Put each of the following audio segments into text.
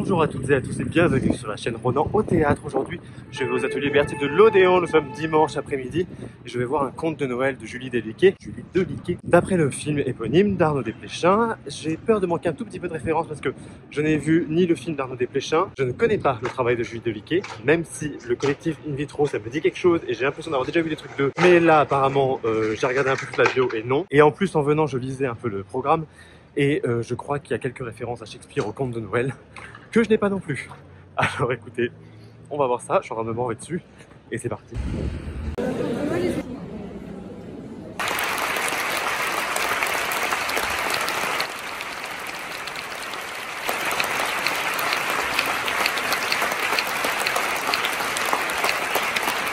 Bonjour à toutes et à tous et bienvenue sur la chaîne Ronan au théâtre. Aujourd'hui, je vais aux ateliers Berthier de l'Odéon. le sommes dimanche après-midi et je vais voir un conte de Noël de Julie Deliquet, Julie Deliquet, d'après le film éponyme d'Arnaud Desplechin. J'ai peur de manquer un tout petit peu de référence parce que je n'ai vu ni le film d'Arnaud Desplechin, je ne connais pas le travail de Julie Deliquet, même si le collectif In Vitro ça me dit quelque chose et j'ai l'impression d'avoir déjà vu des trucs de... Mais là, apparemment, euh, j'ai regardé un peu toute la bio et non. Et en plus, en venant, je lisais un peu le programme. Et euh, je crois qu'il y a quelques références à Shakespeare au conte de Noël que je n'ai pas non plus. Alors écoutez, on va voir ça, je vais en train dessus, et c'est parti.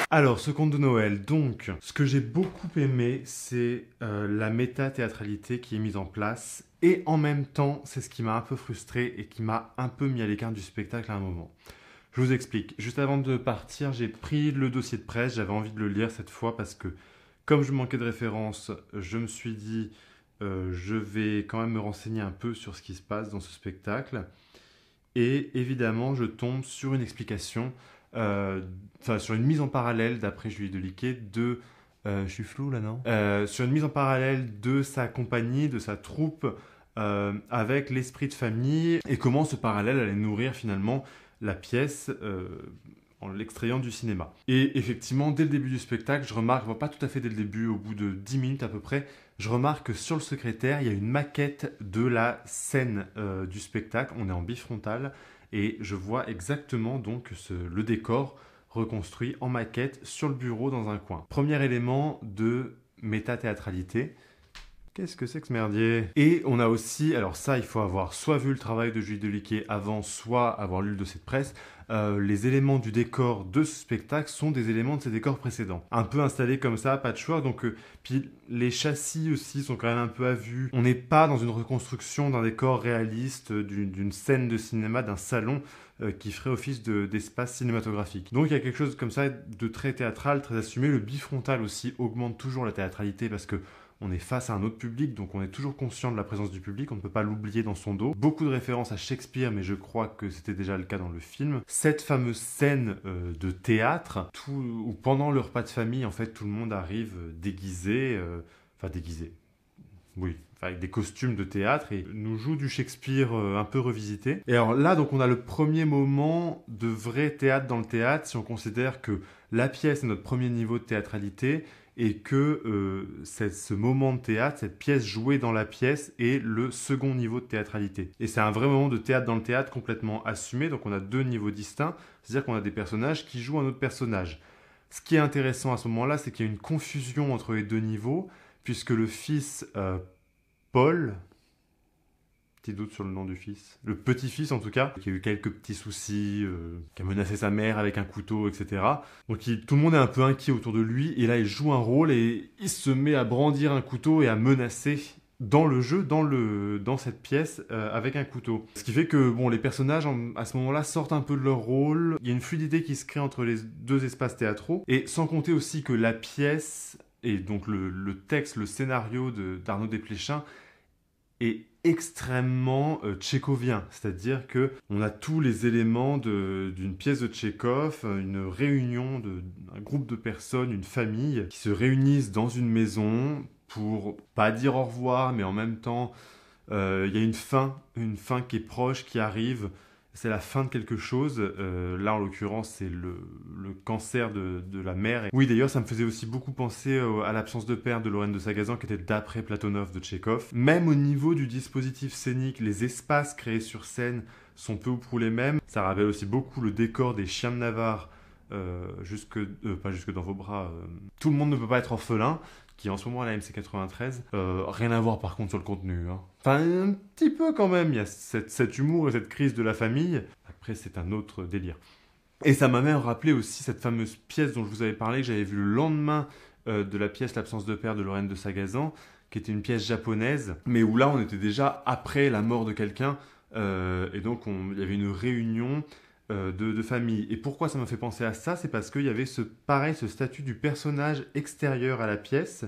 Alors, ce conte de Noël, donc, ce que j'ai beaucoup aimé, c'est euh, la méta-théâtralité qui est mise en place. Et en même temps, c'est ce qui m'a un peu frustré et qui m'a un peu mis à l'écart du spectacle à un moment. Je vous explique. Juste avant de partir, j'ai pris le dossier de presse. J'avais envie de le lire cette fois parce que, comme je manquais de références, je me suis dit, euh, je vais quand même me renseigner un peu sur ce qui se passe dans ce spectacle. Et évidemment, je tombe sur une explication euh, sur une mise en parallèle, d'après Julie Deliquet, de euh, je suis flou là, non euh, Sur une mise en parallèle de sa compagnie, de sa troupe, avec l'esprit de famille, et comment ce parallèle allait nourrir finalement la pièce en l'extrayant du cinéma. Et effectivement, dès le début du spectacle, je remarque, pas tout à fait dès le début, au bout de 10 minutes à peu près, je remarque que sur le secrétaire, il y a une maquette de la scène du spectacle, on est en bifrontale et je vois exactement donc le décor reconstruit en maquette sur le bureau dans un coin. Premier élément de méta-théâtralité, Qu'est-ce que c'est que ce merdier Et on a aussi, alors ça, il faut avoir soit vu le travail de Julie Deliquet avant, soit avoir lu de cette presse. Euh, les éléments du décor de ce spectacle sont des éléments de ses décors précédents. Un peu installés comme ça, pas de choix. Donc, euh, puis les châssis aussi sont quand même un peu à vue. On n'est pas dans une reconstruction d'un décor réaliste, euh, d'une scène de cinéma, d'un salon qui ferait office d'espace cinématographique. Donc il y a quelque chose comme ça de très théâtral, très assumé. Le bifrontal aussi augmente toujours la théâtralité parce que on est face à un autre public, donc on est toujours conscient de la présence du public, on ne peut pas l'oublier dans son dos. Beaucoup de références à Shakespeare, mais je crois que c'était déjà le cas dans le film. Cette fameuse scène euh, de théâtre, tout, où pendant le repas de famille, en fait, tout le monde arrive euh, déguisé, euh, enfin déguisé, oui, avec des costumes de théâtre et nous joue du Shakespeare un peu revisité. Et alors là, donc on a le premier moment de vrai théâtre dans le théâtre, si on considère que la pièce est notre premier niveau de théâtralité et que euh, ce moment de théâtre, cette pièce jouée dans la pièce est le second niveau de théâtralité. Et c'est un vrai moment de théâtre dans le théâtre complètement assumé, donc on a deux niveaux distincts, c'est-à-dire qu'on a des personnages qui jouent un autre personnage. Ce qui est intéressant à ce moment-là, c'est qu'il y a une confusion entre les deux niveaux, puisque le fils euh, Paul, petit doute sur le nom du fils. Le petit-fils, en tout cas, qui a eu quelques petits soucis, euh, qui a menacé sa mère avec un couteau, etc. Donc tout le monde est un peu inquiet autour de lui, et là il joue un rôle et il se met à brandir un couteau et à menacer dans le jeu, dans, le, dans cette pièce, euh, avec un couteau. Ce qui fait que bon, les personnages, à ce moment-là, sortent un peu de leur rôle. Il y a une fluidité qui se crée entre les deux espaces théâtraux. Et sans compter aussi que la pièce, et donc le, texte, le scénario d'Arnaud de, Desplechin, est extrêmement euh, tchécovien, c'est-à-dire que on a tous les éléments d'une pièce de Tchékov, euh, une réunion d'un groupe de personnes, une famille qui se réunissent dans une maison pour pas dire au revoir, mais en même temps euh, il y a une fin, une fin qui est proche, qui arrive c'est la fin de quelque chose. Euh, là, en l'occurrence, c'est le, cancer de, la mère. Oui, d'ailleurs, ça me faisait aussi beaucoup penser à l'absence de père de Lorraine de Sagazan, qui était d'après Platonov de Tchekhov. Même au niveau du dispositif scénique, les espaces créés sur scène sont peu ou prou les mêmes. Ça rappelle aussi beaucoup le décor des chiens de Navarre. Euh, euh, pas jusque dans vos bras. Tout le monde ne peut pas être orphelin, qui est en ce moment à la MC93. Euh, rien à voir par contre sur le contenu. Hein. Enfin, un petit peu quand même, il y a cet humour et cette crise de la famille. Après, c'est un autre délire. Et ça m'a même rappelé aussi cette fameuse pièce dont je vous avais parlé, que j'avais vue le lendemain euh, de la pièce L'absence de père de Lorraine de Sagazan, qui était une pièce japonaise, mais où là, on était déjà après la mort de quelqu'un. Euh, et donc, il y avait une réunion euh, de, famille. Et pourquoi ça m'a fait penser à ça C'est parce qu'il y avait ce pareil, ce statut du personnage extérieur à la pièce,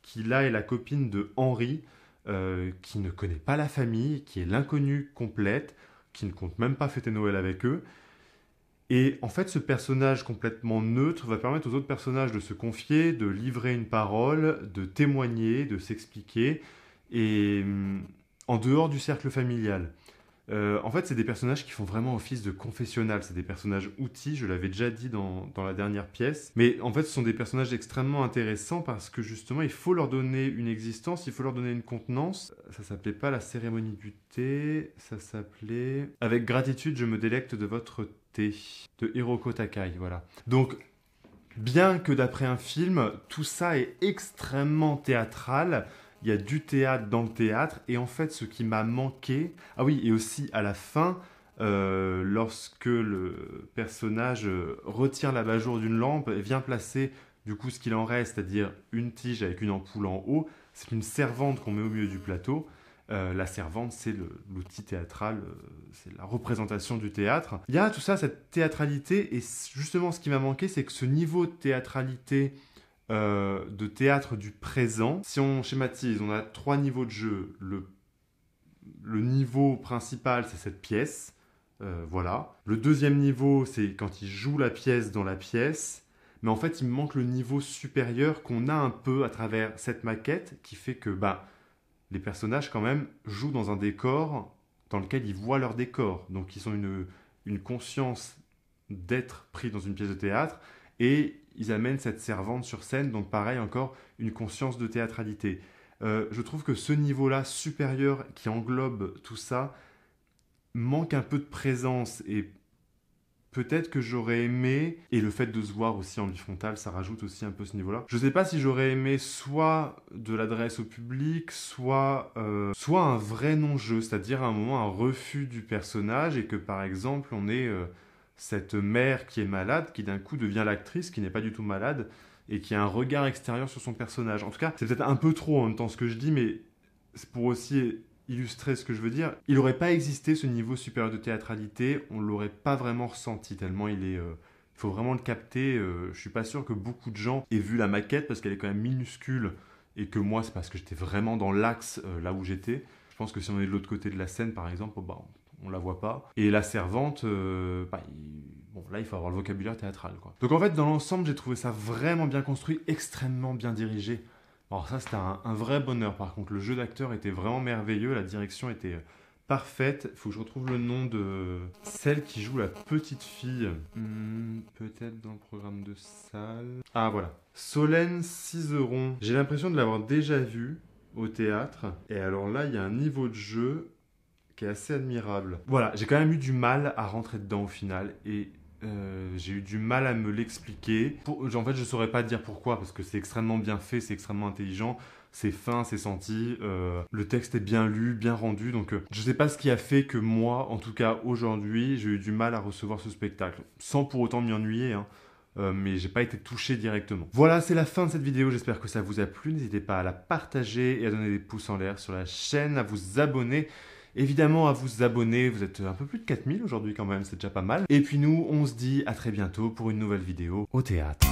qui là est la copine de Henri, euh, qui ne connaît pas la famille, qui est l'inconnue complète, qui ne compte même pas fêter Noël avec eux. Et en fait, ce personnage complètement neutre va permettre aux autres personnages de se confier, de livrer une parole, de témoigner, de s'expliquer, et hum, en dehors du cercle familial. Euh, en fait, c'est des personnages qui font vraiment office de confessionnal. C'est des personnages outils, je l'avais déjà dit dans, dans, la dernière pièce. Mais en fait, ce sont des personnages extrêmement intéressants parce que justement, il faut leur donner une existence, il faut leur donner une contenance. Ça s'appelait pas la cérémonie du thé, ça s'appelait Avec gratitude, je me délecte de votre thé, de Hiroko Takai, voilà. Donc, bien que d'après un film, tout ça est extrêmement théâtral, il y a du théâtre dans le théâtre. Et en fait, ce qui m'a manqué, ah oui, et aussi à la fin, euh, lorsque le personnage euh, retire l'abat-jour d'une lampe et vient placer du coup ce qu'il en reste, c'est-à-dire une tige avec une ampoule en haut, c'est une servante qu'on met au milieu du plateau. Euh, la servante, c'est l'outil théâtral, c'est la représentation du théâtre. Il y a tout ça, cette théâtralité, et justement ce qui m'a manqué, c'est que ce niveau de théâtralité euh, de théâtre du présent. Si on schématise, on a trois niveaux de jeu. Le, niveau principal, c'est cette pièce. Euh, voilà. Le deuxième niveau, c'est quand il joue la pièce dans la pièce. Mais en fait, il manque le niveau supérieur qu'on a un peu à travers cette maquette qui fait que bah, les personnages, quand même, jouent dans un décor dans lequel ils voient leur décor. Donc, ils ont une conscience d'être pris dans une pièce de théâtre et ils amènent cette servante sur scène, donc pareil encore, une conscience de théâtralité. Euh, je trouve que ce niveau-là supérieur qui englobe tout ça manque un peu de présence et peut-être que j'aurais aimé, et le fait de se voir aussi en bifrontal, ça rajoute aussi un peu ce niveau-là. Je ne sais pas si j'aurais aimé soit de l'adresse au public, soit, euh, soit un vrai non-jeu, c'est-à-dire un moment un refus du personnage et que par exemple on est... Euh, cette mère qui est malade, qui d'un coup devient l'actrice, qui n'est pas du tout malade, et qui a un regard extérieur sur son personnage. En tout cas, c'est peut-être un peu trop en même temps ce que je dis, mais c'est pour aussi illustrer ce que je veux dire, il n'aurait pas existé ce niveau supérieur de théâtralité, on ne l'aurait pas vraiment ressenti, tellement il est... Il euh, faut vraiment le capter, Je euh, je suis pas sûr que beaucoup de gens aient vu la maquette, parce qu'elle est quand même minuscule, et que moi, c'est parce que j'étais vraiment dans l'axe euh, là où j'étais. Je pense que si on est de l'autre côté de la scène, par exemple, bah, on la voit pas. Et la servante, euh, bah, bon, là, il faut avoir le vocabulaire théâtral, quoi. Donc en fait, dans l'ensemble, j'ai trouvé ça vraiment bien construit, extrêmement bien dirigé. Alors ça, c'était un, vrai bonheur. Par contre, le jeu d'acteur était vraiment merveilleux, la direction était euh, parfaite. Faut que je retrouve le nom de celle qui joue la petite fille. Hmm, peut-être dans le programme de salle. Ah voilà. Solène Ciseron. J'ai l'impression de l'avoir déjà vue au théâtre. Et alors là, il y a un niveau de jeu qui est assez admirable. Voilà, j'ai quand même eu du mal à rentrer dedans au final et euh, j'ai eu du mal à me l'expliquer. En fait, je ne saurais pas dire pourquoi parce que c'est extrêmement bien fait, c'est extrêmement intelligent. C'est fin, c'est senti, euh, le texte est bien lu, bien rendu, donc je euh, je sais pas ce qui a fait que moi, en tout cas aujourd'hui, j'ai eu du mal à recevoir ce spectacle, sans pour autant m'y ennuyer. Hein, mais j'ai pas été touché directement. Voilà, c'est la fin de cette vidéo. J'espère que ça vous a plu. N'hésitez pas à la partager et à donner des pouces en l'air sur la chaîne, à vous abonner. Évidemment, à vous abonner, vous êtes un peu plus de 4000 aujourd'hui quand même, c'est déjà pas mal. Et puis nous, on se dit à très bientôt pour une nouvelle vidéo au théâtre.